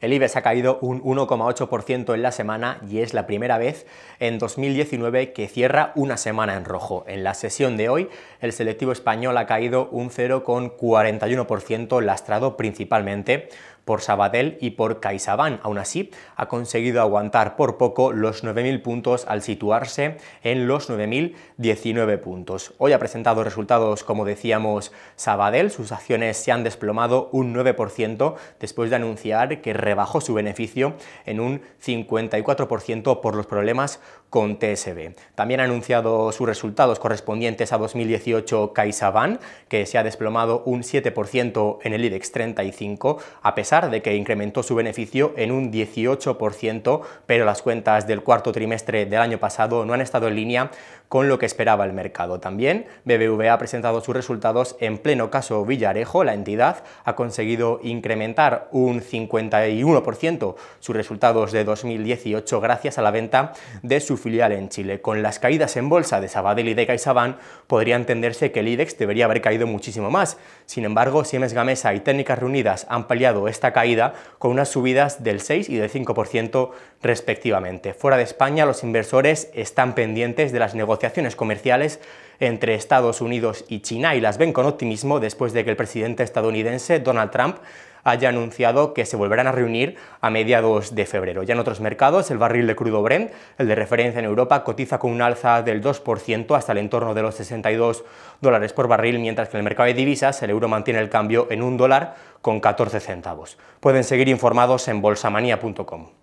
El IBEX ha caído un 1,8% en la semana y es la primera vez en 2019 que cierra una semana en rojo. En la sesión de hoy, el selectivo español ha caído un 0,41% lastrado principalmente por Sabadell y por CaixaBank. Aún así, ha conseguido aguantar por poco los 9.000 puntos al situarse en los 9.019 puntos. Hoy ha presentado resultados, como decíamos, Sabadell. Sus acciones se han desplomado un 9% después de anunciar que rebajó su beneficio en un 54% por los problemas con TSB. También ha anunciado sus resultados correspondientes a 2018 CaixaBank, que se ha desplomado un 7% en el idex 35, a pesar de que incrementó su beneficio en un 18%, pero las cuentas del cuarto trimestre del año pasado no han estado en línea con lo que esperaba el mercado. También BBVA ha presentado sus resultados en pleno caso Villarejo. La entidad ha conseguido incrementar un 51% sus resultados de 2018 gracias a la venta de su filial en Chile. Con las caídas en bolsa de Sabadell y de CaixaBank podría entenderse que el IDEX debería haber caído muchísimo más. Sin embargo, Siemens Gamesa y Técnicas Reunidas han paliado este esta caída con unas subidas del 6 y del 5% respectivamente. Fuera de España, los inversores están pendientes de las negociaciones comerciales entre Estados Unidos y China y las ven con optimismo después de que el presidente estadounidense Donald Trump haya anunciado que se volverán a reunir a mediados de febrero. Ya en otros mercados, el barril de crudo Brent, el de referencia en Europa, cotiza con un alza del 2% hasta el entorno de los 62 dólares por barril, mientras que en el mercado de divisas el euro mantiene el cambio en un dólar con 14 centavos. Pueden seguir informados en bolsamanía.com.